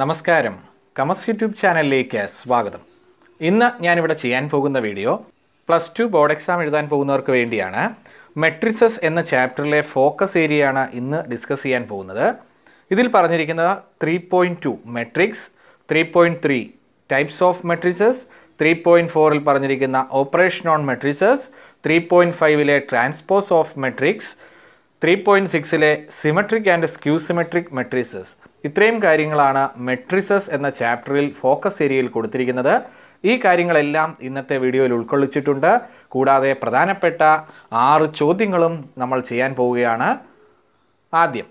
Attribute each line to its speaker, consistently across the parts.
Speaker 1: നമസ്കാരം കമസ് യൂട്യൂബ് ചാനലിലേക്ക് സ്വാഗതം ഇന്ന് ഞാനിവിടെ ചെയ്യാൻ പോകുന്ന video plus two board exam എഴുതാൻ പോകുന്നവർക്ക് വേണ്ടിയാണ് മെട്രിക്സസ് എന്ന ചാപ്റ്ററിലെ ഫോക്കസ് ഏരിയയാണ് ഇന്ന് ഡിസ്കസ് ചെയ്യാൻ പോകുന്നത് ഇതിൽ പറഞ്ഞിരിക്കുന്നത് three point two matrix three point three types of matrices three point ഫോറിൽ പറഞ്ഞിരിക്കുന്ന operation on matrices three point ഫൈവിലെ transpose of matrix three point സിക്സിലെ symmetric and skew symmetric matrices ഇത്രയും കാര്യങ്ങളാണ് മെട്രിസസ് എന്ന ചാപ്റ്ററിൽ ഫോക്കസ് ഏരിയയിൽ കൊടുത്തിരിക്കുന്നത് ഈ കാര്യങ്ങളെല്ലാം ഇന്നത്തെ വീഡിയോയിൽ ഉൾക്കൊള്ളിച്ചിട്ടുണ്ട് കൂടാതെ പ്രധാനപ്പെട്ട ആറ് ചോദ്യങ്ങളും നമ്മൾ ചെയ്യാൻ പോവുകയാണ് ആദ്യം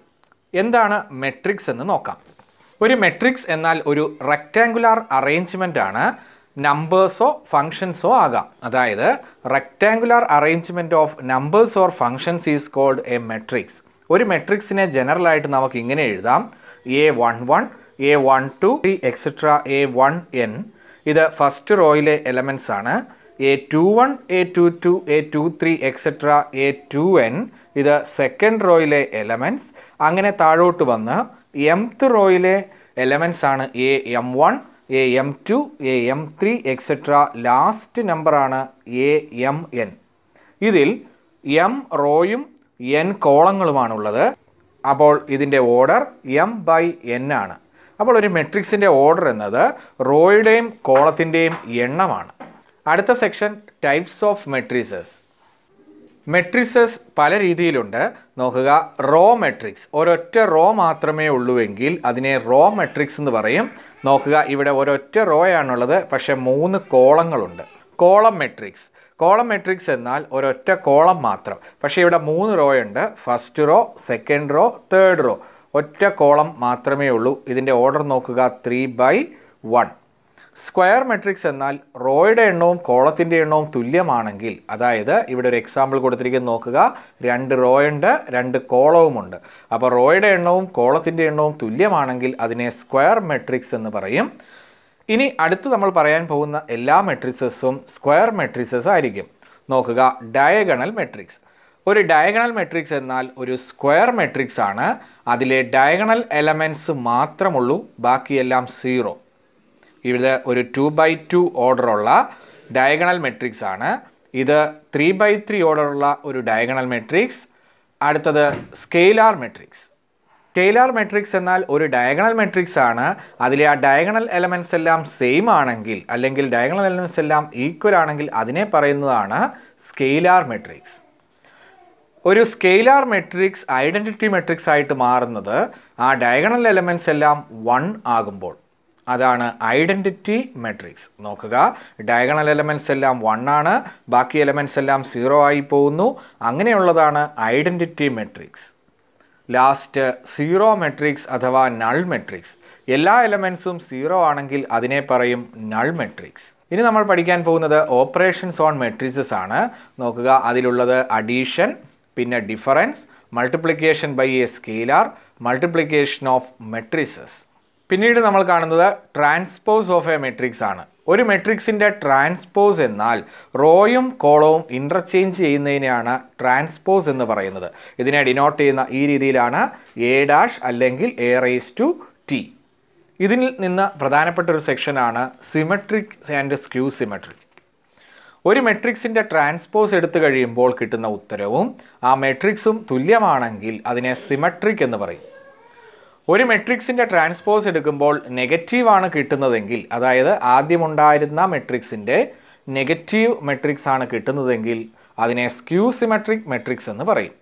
Speaker 1: എന്താണ് മെട്രിക്സ് എന്ന് നോക്കാം ഒരു മെട്രിക്സ് എന്നാൽ ഒരു റെക്റ്റാങ്കുലാർ അറേഞ്ച്മെൻ്റ് ആണ് നമ്പേഴ്സോ ഫങ്ഷൻസോ ആകാം അതായത് rectangular arrangement of numbers or functions is called a matrix ഒരു മെട്രിക്സിനെ ജനറലായിട്ട് നമുക്ക് ഇങ്ങനെ എഴുതാം എ11 എ12 എക്സെട്ര എൻ ഇത് ഫസ്റ്റ് റോയിലെ എലമെൻസ് ആണ് a two one a two two a two three etcetera a two n ഇത് സെക്കൻഡ് റോയിലെ എലമെൻസ് അങ്ങനെ താഴോട്ട് വന്ന് എംത്ത് റോയിലെ എലമെൻസ് ആണ് a m one a m two a m three etcetera last നമ്പറാണ് എ എം എൻ ഇതിൽ M റോയും n കോളങ്ങളുമാണുള്ളത് അപ്പോൾ ഇതിൻ്റെ ഓർഡർ എം ബൈ എൻ ആണ് അപ്പോൾ ഒരു മെട്രിക്സിൻ്റെ ഓർഡർ എന്നത് റോയുടെയും കോളത്തിൻ്റെയും എണ്ണമാണ് അടുത്ത section types of matrices matrices പല രീതിയിലുണ്ട് നോക്കുക റോ മെട്രിക്സ് ഒരൊറ്റ റോ മാത്രമേ ഉള്ളൂവെങ്കിൽ അതിനെ റോ മെട്രിക്സ് എന്ന് പറയും നോക്കുക ഇവിടെ ഒരൊറ്റ റോയാണുള്ളത് പക്ഷേ മൂന്ന് കോളങ്ങളുണ്ട് കോളം മെട്രിക്സ് കോളം മെട്രിക്സ് എന്നാൽ ഒരൊറ്റ കോളം മാത്രം പക്ഷേ ഇവിടെ മൂന്ന് റോ ഉണ്ട് first row second row third row ഒറ്റ കോളം മാത്രമേ ഉള്ളൂ ഇതിൻ്റെ ഓർഡർ നോക്കുക three by one square matrix എന്നാൽ റോയുടെ എണ്ണവും കോളത്തിൻ്റെ എണ്ണവും തുല്യമാണെങ്കിൽ അതായത് ഇവിടെ ഒരു എക്സാമ്പിൾ കൊടുത്തിരിക്കുന്നത് നോക്കുക രണ്ട് റോ ഉണ്ട് രണ്ട് കോളവുമുണ്ട് അപ്പോൾ റോയുടെ എണ്ണവും കോളത്തിൻ്റെ എണ്ണവും തുല്യമാണെങ്കിൽ അതിനെ സ്ക്വയർ മെട്രിക്സ് എന്ന് പറയും ഇനി അടുത്ത് നമ്മൾ പറയാൻ പോകുന്ന എല്ലാ മെട്രിക്സസും സ്ക്വയർ മെട്രിക്സസ് ആയിരിക്കും നോക്കുക ഡയഗണൽ മെട്രിക്സ് ഒരു ഡയഗണൽ മെട്രിക്സ് എന്നാൽ ഒരു സ്ക്വയർ മെട്രിക്സ് ആണ് അതിലെ ഡയഗണൽ എലമെൻറ്റ്സ് മാത്രമുള്ളൂ ബാക്കിയെല്ലാം സീറോ ഇവിടെ ഒരു ടു ബൈ ടു ഓർഡറുള്ള ഡയഗണൽ മെട്രിക്സ് ആണ് ഇത് ത്രീ ബൈ ത്രീ ഓർഡറുള്ള ഒരു ഡയഗണൽ മെട്രിക്സ് അടുത്തത് സ്കെയിലാർ മെട്രിക്സ് ടെയ്ലർ മെട്രിക്സ് എന്നാൽ ഒരു ഡയഗണൽ മെട്രിക്സ് ആണ് അതിലെ ആ ഡയഗണൽ എലമെൻസ് എല്ലാം സെയിം ആണെങ്കിൽ അല്ലെങ്കിൽ ഡയഗണൽ എലമെൻസ് എല്ലാം ഈക്വൽ ആണെങ്കിൽ അതിനെ പറയുന്നതാണ് സ്കെയിലാർ മെട്രിക്സ് ഒരു സ്കെയിലാർ മെട്രിക്സ് ഐഡൻറ്റിറ്റി മെട്രിക്സ് ആയിട്ട് മാറുന്നത് ആ ഡയഗണൽ എലമെൻസ് എല്ലാം വൺ ആകുമ്പോൾ അതാണ് ഐഡൻറ്റിറ്റി മെട്രിക്സ് നോക്കുക ഡയഗണൽ എലമെൻസ് എല്ലാം വൺ ആണ് ബാക്കി എലമെൻസ് എല്ലാം സീറോ ആയി പോകുന്നു അങ്ങനെയുള്ളതാണ് identity matrix last zero matrix അഥവാ നൾ മെട്രിക്സ് എല്ലാ എലമെൻസും സീറോ ആണെങ്കിൽ അതിനെ പറയും നൾ മെട്രിക്സ് ഇനി നമ്മൾ പഠിക്കാൻ പോകുന്നത് ഓപ്പറേഷൻസ് ഓൺ മെട്രിക്സസ് ആണ് നോക്കുക അതിലുള്ളത് അഡീഷൻ പിന്നെ difference multiplication by a scalar multiplication of matrices പിന്നീട് നമ്മൾ കാണുന്നത് ട്രാൻസ്പോസ് ഓഫ് എ മെട്രിക്സ് ആണ് ഒരു മെട്രിക്സിൻ്റെ ട്രാൻസ്പോസ് എന്നാൽ റോയും കോളവും ഇൻ്റർചേഞ്ച് ചെയ്യുന്നതിനെയാണ് ട്രാൻസ്പോസ് എന്ന് പറയുന്നത് ഇതിനെ ഡിനോട്ട് ചെയ്യുന്ന ഈ രീതിയിലാണ് എ ഡാഷ് അല്ലെങ്കിൽ എ റേസ് ടു ടി ഇതിൽ നിന്ന് പ്രധാനപ്പെട്ട ഒരു സെക്ഷനാണ് സിമെട്രിക് ആൻഡ് സ്ക്യൂ സിമെട്രിക് ഒരു മെട്രിക്സിൻ്റെ ട്രാൻസ്പോസ് എടുത്തു കഴിയുമ്പോൾ കിട്ടുന്ന ഉത്തരവും ആ മെട്രിക്സും തുല്യമാണെങ്കിൽ അതിനെ സിമെട്രിക് എന്ന് പറയും ഒരു മെട്രിക്സിൻ്റെ ട്രാൻസ്പോസ് എടുക്കുമ്പോൾ നെഗറ്റീവാണ് കിട്ടുന്നതെങ്കിൽ അതായത് ആദ്യമുണ്ടായിരുന്ന മെട്രിക്സിൻ്റെ നെഗറ്റീവ് മെട്രിക്സ് ആണ് കിട്ടുന്നതെങ്കിൽ അതിനെ സ്ക്യൂ മെട്രിക്സ് എന്ന് പറയും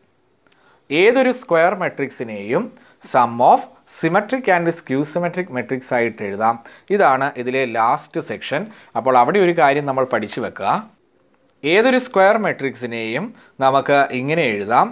Speaker 1: ഏതൊരു സ്ക്വയർ മെട്രിക്സിനെയും sum of symmetric and skew matrix ആയിട്ട് എഴുതാം ഇതാണ് ഇതിലെ ലാസ്റ്റ് സെക്ഷൻ അപ്പോൾ അവിടെ ഒരു കാര്യം നമ്മൾ പഠിച്ചു വെക്കുക ഏതൊരു സ്ക്വയർ മെട്രിക്സിനെയും നമുക്ക് ഇങ്ങനെ എഴുതാം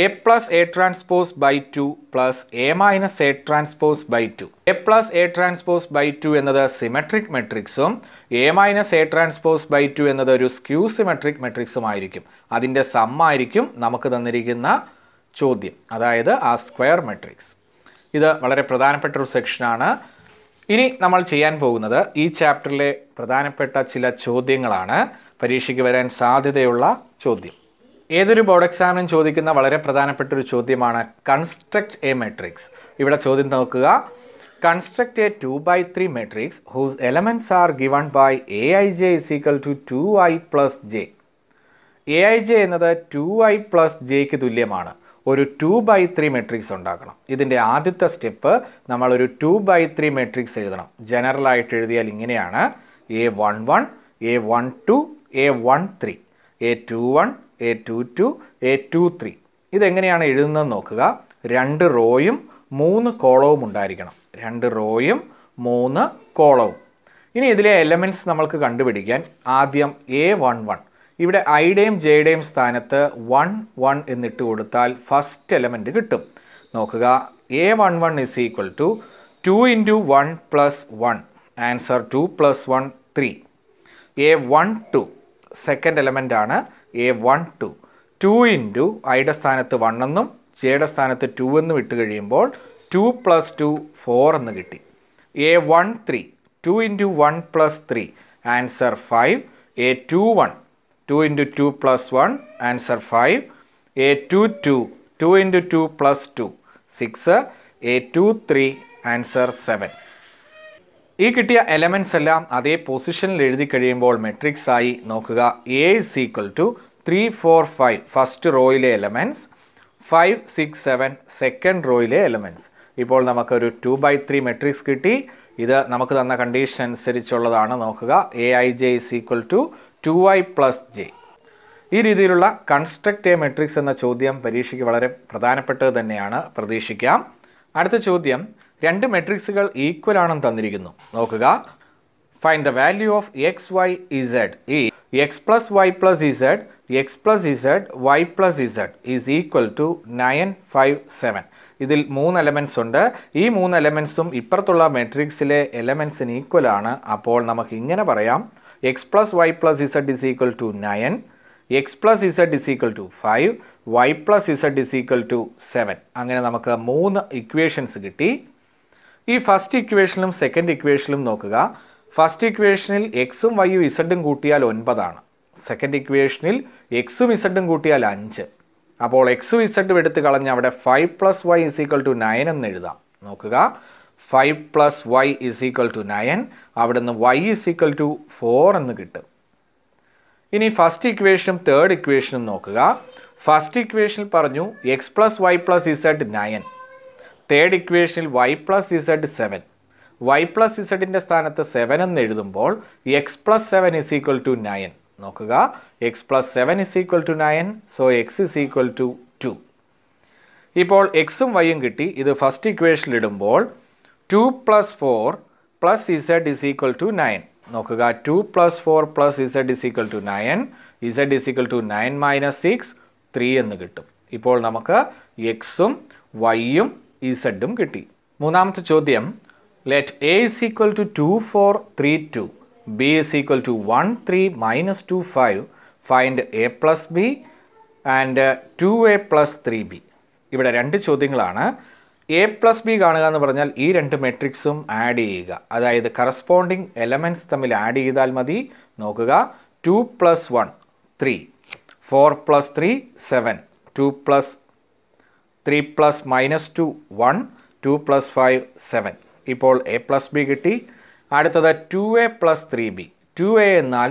Speaker 1: a plus A transpose by two plus a minus A transpose by two a plus A transpose by two എന്നത് സിമെട്രിക് മെട്രിക്സും a minus A transpose by two എന്നത് ഒരു സ്ക്യൂ സിമെട്രിക് മെട്രിക്സും ആയിരിക്കും അതിൻ്റെ സമ്മായിരിക്കും നമുക്ക് തന്നിരിക്കുന്ന ചോദ്യം അതായത് ആ സ്ക്വയർ മെട്രിക്സ് ഇത് വളരെ പ്രധാനപ്പെട്ട ഒരു സെക്ഷനാണ് ഇനി നമ്മൾ ചെയ്യാൻ പോകുന്നത് ഈ ചാപ്റ്ററിലെ പ്രധാനപ്പെട്ട ചില ചോദ്യങ്ങളാണ് പരീക്ഷയ്ക്ക് വരാൻ സാധ്യതയുള്ള ചോദ്യം ഏതൊരു ബോർഡ് എക്സാമിനും ചോദിക്കുന്ന വളരെ പ്രധാനപ്പെട്ട ഒരു ചോദ്യമാണ് കൺസ്ട്രക്ട് എ മെട്രിക്സ് ഇവിടെ ചോദ്യം നോക്കുക construct a two by three matrix whose elements are given by a i j is equal to two i plus j a i j എന്നത് ടു ഐ പ്ലസ് ജെക്ക് തുല്യമാണ് ഒരു ടു ബൈ ത്രീ മെട്രിക്സ് ഉണ്ടാക്കണം ഇതിൻ്റെ ആദ്യത്തെ step നമ്മളൊരു to by three matrix എഴുതണം ജനറലായിട്ട് എഴുതിയാൽ ഇങ്ങനെയാണ് a one one a one two a one three a two one a two two a two three ഇതെങ്ങനെയാണ് എഴുതുന്നത് നോക്കുക രണ്ട് റോയും മൂന്ന് കോളവും ഉണ്ടായിരിക്കണം രണ്ട് റോയും മൂന്ന് കോളവും ഇനി ഇതിലെ എലമെൻറ്റ്സ് നമ്മൾക്ക് കണ്ടുപിടിക്കാൻ ആദ്യം എ വൺ വൺ ഇവിടെ ഐയുടെയും ജെയുടെയും സ്ഥാനത്ത് വൺ വൺ എന്നിട്ട് കൊടുത്താൽ ഫസ്റ്റ് എലമെൻറ്റ് കിട്ടും നോക്കുക a one one is equal to two into one plus one answer two plus one three a one two second element ആണ് a one two two into ഐയുടെ സ്ഥാനത്ത് one എന്നും ജെയുടെ സ്ഥാനത്ത് ടു എന്നും ഇട്ട് കഴിയുമ്പോൾ ടു പ്ലസ് ടു ഫോർ എന്ന് കിട്ടി a one three two into one plus three answer five a two one two into two plus one answer five a two two two into two plus two six a two three answer seven ഈ കിട്ടിയ elements എല്ലാം അതേ പൊസിഷനിൽ എഴുതി കഴിയുമ്പോൾ matrix ആയി നോക്കുക a is equal to three four five first റോയിലെ elements five six seven second റോയിലെ എലമെൻസ് ഇപ്പോൾ നമുക്കൊരു ടു ബൈ ത്രീ മെട്രിക്സ് കിട്ടി ഇത് നമുക്ക് തന്ന കണ്ടീഷൻ അനുസരിച്ചുള്ളതാണ് നോക്കുക a i j is equal to two i plus j ഈ രീതിയിലുള്ള കൺസ്ട്രക്റ്റ് എ മെട്രിക്സ് എന്ന ചോദ്യം പരീക്ഷയ്ക്ക് വളരെ പ്രധാനപ്പെട്ടത് തന്നെയാണ് പ്രതീക്ഷിക്കാം അടുത്ത ചോദ്യം രണ്ട് മെട്രിക്സുകൾ ഈക്വൽ ആണെന്ന് തന്നിരിക്കുന്നു നോക്കുക find the value of x y z ഈ x plus y plus z x plus z y plus z is equal to nine five seven ഇതിൽ മൂന്ന് എലമെൻസ് ഉണ്ട് ഈ മൂന്ന് എലമെൻസും ഇപ്പുറത്തുള്ള മെട്രിക്സിലെ എലമെൻസിന് ഈക്വൽ ആണ് അപ്പോൾ നമുക്ക് ഇങ്ങനെ പറയാം x plus y plus z is equal to nine x plus z is equal to five y plus z is equal to seven അങ്ങനെ നമുക്ക് മൂന്ന് ഇക്വേഷൻസ് കിട്ടി ഈ ഫസ്റ്റ് ഇക്വേഷനിലും സെക്കൻഡ് ഇക്വേഷനിലും നോക്കുക ഫസ്റ്റ് ഇക്വേഷനിൽ എക്സും വൈയും ഇസഡും കൂട്ടിയാൽ ഒൻപതാണ് സെക്കൻഡ് ഇക്വേഷനിൽ എക്സും ഇസഡും കൂട്ടിയാൽ അഞ്ച് അപ്പോൾ എക്സും ഇസഡും എടുത്ത് കളഞ്ഞ് അവിടെ five plus y is equal to nine എന്ന് എഴുതാം നോക്കുക five plus y is equal to nine നിന്ന് y is equal to four എന്ന് കിട്ടും ഇനി ഫസ്റ്റ് ഇക്വേഷനും തേർഡ് ഇക്വേഷനും നോക്കുക ഫസ്റ്റ് ഇക്വേഷനിൽ പറഞ്ഞു x plus y plus z nine third ഇക്വേഷനിൽ y plus z seven y plus ഇസഡിൻ്റെ സ്ഥാനത്ത് സെവൻ എന്ന് എഴുതുമ്പോൾ x plus seven is equal to nine നോക്കുക x plus seven is equal to nine so x is equal to two ഇപ്പോൾ എക്സും വൈയും കിട്ടി ഇത് ഫസ്റ്റ് ഇക്വേഷനിൽ ഇടുമ്പോൾ two plus four plus z is equal to nine നോക്കുക two plus four plus z is equal to nine z is equal to nine minus six three എന്ന് കിട്ടും ഇപ്പോൾ നമുക്ക് എക്സും വൈയും ഇസഡും കിട്ടി മൂന്നാമത്തെ ചോദ്യം let a is equal to two four three two b is equal to one three minus two five find a plus b and two a plus three b ഇവിടെ രണ്ട് ചോദ്യങ്ങളാണ് എ പ്ലസ് ബി കാണുക എന്ന് പറഞ്ഞാൽ ഈ രണ്ട് മെട്രിക്സും add ചെയ്യുക അതായത് കറസ്പോണ്ടിങ് എലമെൻറ്റ്സ് തമ്മിൽ ആഡ് ചെയ്താൽ മതി നോക്കുക two plus one three four plus three seven two plus three plus minus two one two plus five seven ഇപ്പോൾ എ പ്ലസ് ബി കിട്ടി അടുത്തത് two a plus three b two a എന്നാൽ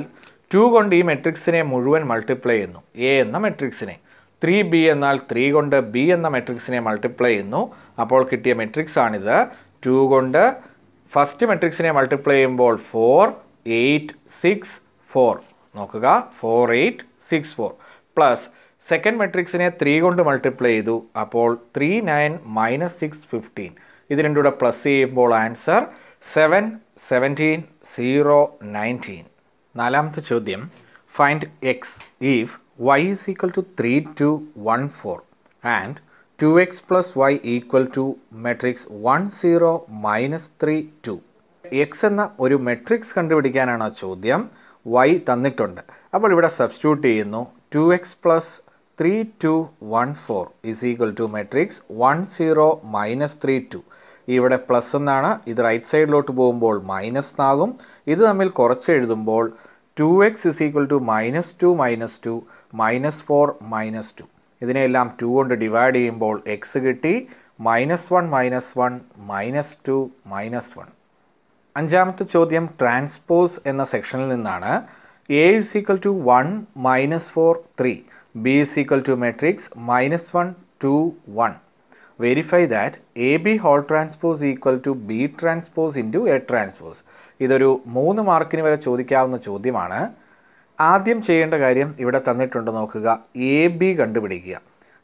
Speaker 1: two കൊണ്ട് ഈ മെട്രിക്സിനെ മുഴുവൻ മൾട്ടിപ്ലൈ ചെയ്യുന്നു a എന്ന മെട്രിക്സിനെ ത്രീ ബി എന്നാൽ ത്രീ കൊണ്ട് ബി എന്ന മെട്രിക്സിനെ മൾട്ടിപ്ലൈ ചെയ്യുന്നു അപ്പോൾ കിട്ടിയ മെട്രിക്സ് ആണിത് ടു കൊണ്ട് ഫസ്റ്റ് മെട്രിക്സിനെ മൾട്ടിപ്ലൈ ചെയ്യുമ്പോൾ ഫോർ എയ്റ്റ് സിക്സ് ഫോർ നോക്കുക four eight six four plus second മെട്രിക്സിനെ ത്രീ കൊണ്ട് മൾട്ടിപ്ലൈ ചെയ്തു അപ്പോൾ three nine minus six fifteen ഇത് രണ്ടും കൂടെ പ്ലസ് ചെയ്യുമ്പോൾ answer seven seventeen zero nineteen നാലാമത്തെ ചോദ്യം find x if y is equal to three two one four and two x plus y equal to matrix one zero minus three two x എന്ന ഒരു matrix കണ്ടുപിടിക്കാനാണ് ചോദ്യം Y തന്നിട്ടുണ്ട് അപ്പോൾ ഇവിടെ substitute ചെയ്യുന്നു two x plus three two one four is equal to matrix one zero minus three two ഇവിടെ plus എന്നാണ് ഇത് റൈറ്റ് സൈഡിലോട്ട് പോകുമ്പോൾ മൈനസ് എന്നാകും ഇത് തമ്മിൽ കുറച്ച് എഴുതുമ്പോൾ two x is equal to minus two minus two minus four minus two ഇതിനെയെല്ലാം ടു കൊണ്ട് ഡിവൈഡ് ചെയ്യുമ്പോൾ എക്സ് കിട്ടി minus one minus one minus two minus one അഞ്ചാമത്തെ ചോദ്യം ട്രാൻസ്പോസ് എന്ന സെക്ഷനിൽ നിന്നാണ് A is equal to one minus four three B is equal to matrix minus one two one verify that A B whole transpose equal to B transpose into A transpose ഇതൊരു മൂന്ന് മാർക്കിന് വരെ ചോദിക്കാവുന്ന ചോദ്യമാണ് ആദ്യം ചെയ്യേണ്ട കാര്യം ഇവിടെ തന്നിട്ടുണ്ട് നോക്കുക എ ബി കണ്ടുപിടിക്കുക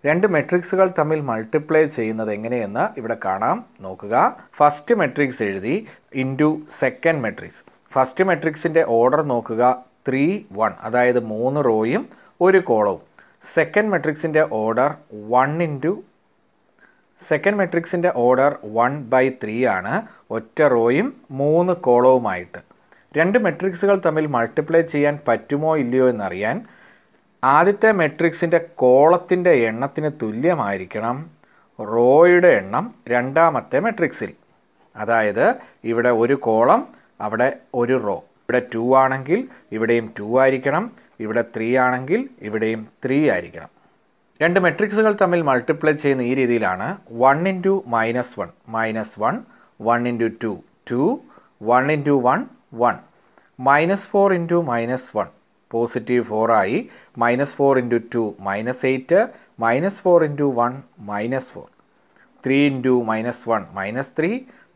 Speaker 1: രണ്ട് മെട്രിക്സുകൾ തമ്മിൽ മൾട്ടിപ്ലൈ ചെയ്യുന്നത് എങ്ങനെയെന്ന് ഇവിടെ കാണാം നോക്കുക ഫസ്റ്റ് മെട്രിക്സ് എഴുതി ഇൻറ്റു സെക്കൻഡ് മെട്രിക്സ് ഫസ്റ്റ് മെട്രിക്സിൻ്റെ ഓർഡർ നോക്കുക ത്രീ വൺ അതായത് മൂന്ന് റോയും ഒരു കോളവും സെക്കൻഡ് മെട്രിക്സിൻ്റെ ഓർഡർ വൺ ഇൻറ്റു സെക്കൻഡ് മെട്രിക്സിൻ്റെ ഓർഡർ വൺ ബൈ ത്രീ ആണ് ഒറ്റ റോയും മൂന്ന് കോളവുമായിട്ട് രണ്ട് മെട്രിക്സുകൾ തമ്മിൽ മൾട്ടിപ്ലൈ ചെയ്യാൻ പറ്റുമോ ഇല്ലയോ എന്നറിയാൻ ആദ്യത്തെ മെട്രിക്സിൻ്റെ കോളത്തിൻ്റെ എണ്ണത്തിന് തുല്യമായിരിക്കണം റോയുടെ എണ്ണം രണ്ടാമത്തെ മെട്രിക്സിൽ അതായത് ഇവിടെ ഒരു കോളം അവിടെ ഒരു റോ ഇവിടെ ടു ആണെങ്കിൽ ഇവിടെയും ടു ആയിരിക്കണം ഇവിടെ ത്രീ ആണെങ്കിൽ ഇവിടെയും ത്രീ ആയിരിക്കണം രണ്ട് മെട്രിക്സുകൾ തമ്മിൽ മൾട്ടിപ്ലൈ ചെയ്യുന്ന ഈ രീതിയിലാണ് one into minus one minus one one into two two one into one one minus four into minus one positive ഫോറായി minus four into two minus eight minus four into one minus four three into minus one minus three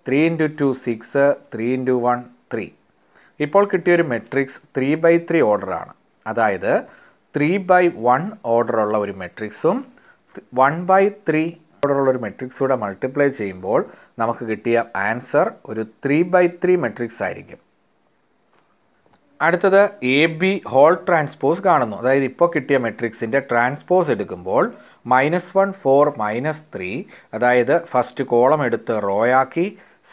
Speaker 1: three into two six three into one three ഇപ്പോൾ കിട്ടിയൊരു matrix three by three ഓർഡറാണ് അതായത് three by one ഓർഡറുള്ള ഒരു മെട്രിക്സും one by three ഓർഡറുള്ള ഒരു മെട്രിക്സൂടെ multiply ചെയ്യുമ്പോൾ നമുക്ക് കിട്ടിയ ആൻസർ ഒരു ത്രീ ബൈ ത്രീ മെട്രിക്സ് ആയിരിക്കും അടുത്തത് എ ബി ഹോൾ ട്രാൻസ്പോസ് കാണുന്നു അതായത് ഇപ്പോൾ കിട്ടിയ മെട്രിക്സിൻ്റെ ട്രാൻസ്പോസ് എടുക്കുമ്പോൾ minus one four minus three അതായത് ഫസ്റ്റ് കോളം എടുത്ത് റോയാക്കി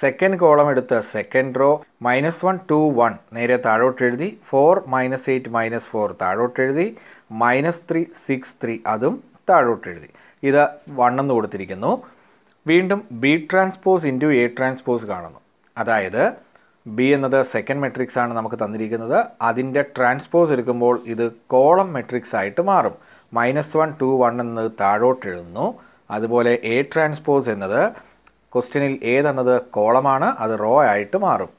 Speaker 1: സെക്കൻഡ് കോളം എടുത്ത് second row minus one two one നേരെ താഴോട്ട് എഴുതി four minus eight minus four താഴോട്ട് എഴുതി മൈനസ് ത്രീ സിക്സ് ത്രീ അതും താഴോട്ട് എഴുതി ഇത് എന്ന് കൊടുത്തിരിക്കുന്നു വീണ്ടും B transpose into A transpose കാണുന്നു അതായത് ബി എന്നത് സെക്കൻഡ് മെട്രിക്സ് ആണ് നമുക്ക് തന്നിരിക്കുന്നത് അതിൻ്റെ ട്രാൻസ്പോസ് എടുക്കുമ്പോൾ ഇത് കോളം മെട്രിക്സ് ആയിട്ട് മാറും മൈനസ് വൺ ടു വൺ എന്നത് താഴോട്ട് എഴുതുന്നു അതുപോലെ എ ട്രാൻസ്പോസ് എന്നത് ക്വസ്റ്റ്യനിൽ ഏതെന്നത് കോളമാണ് അത് റോ ആയിട്ട് മാറും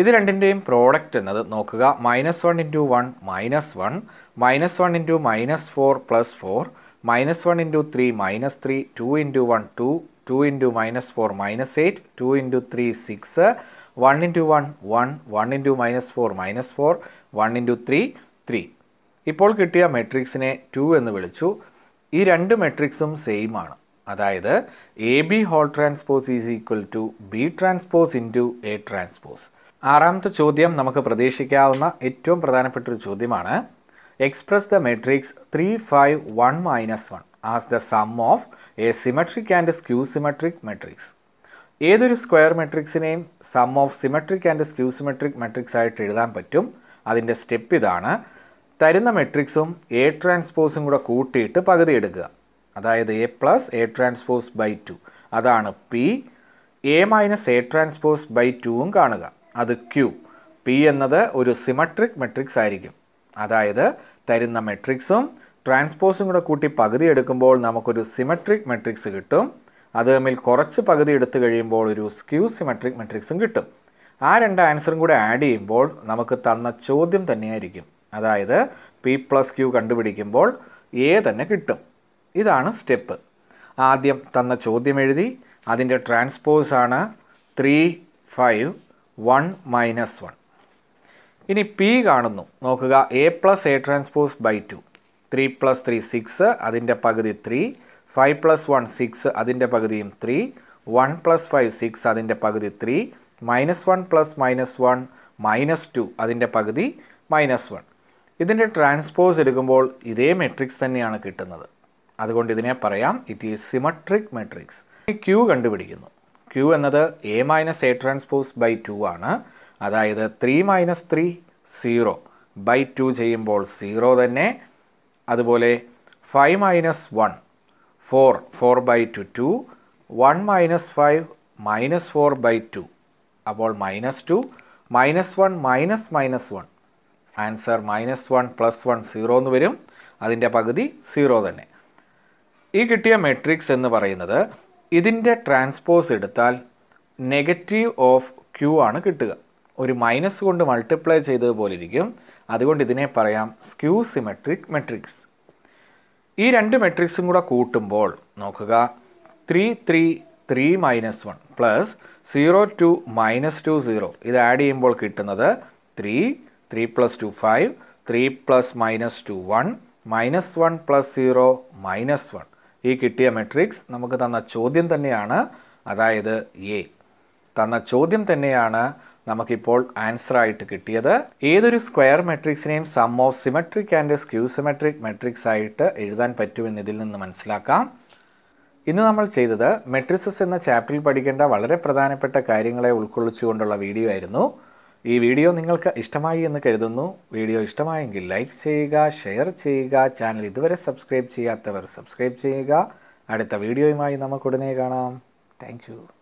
Speaker 1: ഇത് രണ്ടിൻ്റെയും പ്രോഡക്റ്റ് എന്നത് നോക്കുക minus one into one minus one minus one into minus four plus four minus one into three minus three two into one two two into minus four minus eight two into three six one into one one one into minus four minus four one into three three ഇപ്പോൾ കിട്ടിയ മെട്രിക്സിനെ to എന്ന് വിളിച്ചു ഈ രണ്ട് മെട്രിക്സും same ആണ് അതായത് A B whole transpose is equal to B transpose into A transpose ആറാമത്തെ ചോദ്യം നമുക്ക് പ്രതീക്ഷിക്കാവുന്ന ഏറ്റവും പ്രധാനപ്പെട്ട ഒരു ചോദ്യമാണ് express the matrix three five one minus one as the sum of a symmetric and skew symmetric matrix ഏതൊരു സ്ക്വയർ മെട്രിക്സിനെയും sum of symmetric and skew symmetric matrix ആയിട്ട് എഴുതാൻ പറ്റും അതിൻ്റെ സ്റ്റെപ്പ് ഇതാണ് തരുന്ന മെട്രിക്സും എ ട്രാൻസ്പോസും കൂടെ കൂട്ടിയിട്ട് പകുതി എടുക്കുക അതായത് A plus A transpose by two അതാണ് P A minus A transpose by ടുവും കാണുക അത് ക്യൂ പി എന്നത് ഒരു സിമട്രിക് മെട്രിക്സ് ആയിരിക്കും അതായത് തരുന്ന മെട്രിക്സും ട്രാൻസ്പോസും കൂടെ കൂട്ടി പകുതി എടുക്കുമ്പോൾ നമുക്കൊരു സിമട്രിക് മെട്രിക്സ് കിട്ടും അത് തമ്മിൽ കുറച്ച് പകുതി എടുത്തു കഴിയുമ്പോൾ ഒരു സ്ക്യൂ സിമട്രിക് മെട്രിക്സും കിട്ടും ആ രണ്ട് ആൻസറും കൂടെ ആഡ് ചെയ്യുമ്പോൾ നമുക്ക് തന്ന ചോദ്യം തന്നെയായിരിക്കും അതായത് പി പ്ലസ് ക്യൂ കണ്ടുപിടിക്കുമ്പോൾ എ തന്നെ കിട്ടും ഇതാണ് സ്റ്റെപ്പ് ആദ്യം തന്ന ചോദ്യം എഴുതി അതിൻ്റെ ട്രാൻസ്പോസ് ആണ് three five one minus one ഇനി പി കാണുന്നു നോക്കുക A plus A transpose by two three plus three six അതിൻ്റെ പകുതി three five plus one six അതിൻ്റെ പകുതിയും three one plus five six അതിൻ്റെ പകുതി three minus one plus minus one minus two അതിൻ്റെ പകുതി മൈനസ് വൺ ഇതിൻ്റെ ട്രാൻസ്പോസ് എടുക്കുമ്പോൾ ഇതേ മെട്രിക്സ് തന്നെയാണ് കിട്ടുന്നത് അതുകൊണ്ട് ഇതിനെ പറയാം ഇറ്റ് ഈസ് സിമട്രിക് മെട്രിക്സ് ഈ ക്യൂ കണ്ടുപിടിക്കുന്നു ക്യൂ എന്നത് A minus A transpose by two ആണ് അതായത് three minus three zero by two ചെയ്യുമ്പോൾ സീറോ തന്നെ അതുപോലെ five minus one four four by two two one minus five minus four by two അപ്പോൾ minus two minus one minus minus one answer minus one plus one zero എന്ന് വരും അതിൻ്റെ പകുതി zero തന്നെ ഈ കിട്ടിയ മെട്രിക്സ് എന്ന് പറയുന്നത് ഇതിൻ്റെ ട്രാൻസ്പോസ് എടുത്താൽ നെഗറ്റീവ് ഓഫ് ക്യൂ ആണ് കിട്ടുക ഒരു മൈനസ് കൊണ്ട് മൾട്ടിപ്ലൈ ചെയ്തതുപോലെ ഇരിക്കും അതുകൊണ്ട് ഇതിനെ പറയാം സ്ക്യൂ സിമെട്രിക് മെട്രിക്സ് ഈ രണ്ട് മെട്രിക്സും കൂടെ കൂട്ടുമ്പോൾ നോക്കുക three three three minus one plus zero two minus two zero ഇത് ആഡ് ചെയ്യുമ്പോൾ കിട്ടുന്നത് three three plus two five three plus minus two one minus one plus zero minus one ഈ കിട്ടിയ മെട്രിക്സ് നമുക്ക് തന്ന ചോദ്യം തന്നെയാണ് അതായത് എ തന്ന ചോദ്യം തന്നെയാണ് നമുക്കിപ്പോൾ ആൻസർ ആയിട്ട് കിട്ടിയത് ഏതൊരു സ്ക്വയർ മെട്രിക്സിനെയും sum of symmetric and skew symmetric matrix ആയിട്ട് എഴുതാൻ പറ്റുമെന്ന് ഇതിൽ നിന്ന് മനസ്സിലാക്കാം ഇന്ന് നമ്മൾ ചെയ്തത് മെട്രിക്സസ് എന്ന ചാപ്റ്ററിൽ പഠിക്കേണ്ട വളരെ പ്രധാനപ്പെട്ട കാര്യങ്ങളെ ഉൾക്കൊള്ളിച്ചുകൊണ്ടുള്ള വീഡിയോ ആയിരുന്നു ഈ വീഡിയോ നിങ്ങൾക്ക് ഇഷ്ടമായി എന്ന് കരുതുന്നു വീഡിയോ ഇഷ്ടമായെങ്കിൽ ലൈക്ക് ചെയ്യുക ഷെയർ ചെയ്യുക ചാനൽ ഇതുവരെ സബ്സ്ക്രൈബ് ചെയ്യാത്തവർ സബ്സ്ക്രൈബ് ചെയ്യുക അടുത്ത വീഡിയോയുമായി നമുക്കുടനെ കാണാം താങ്ക്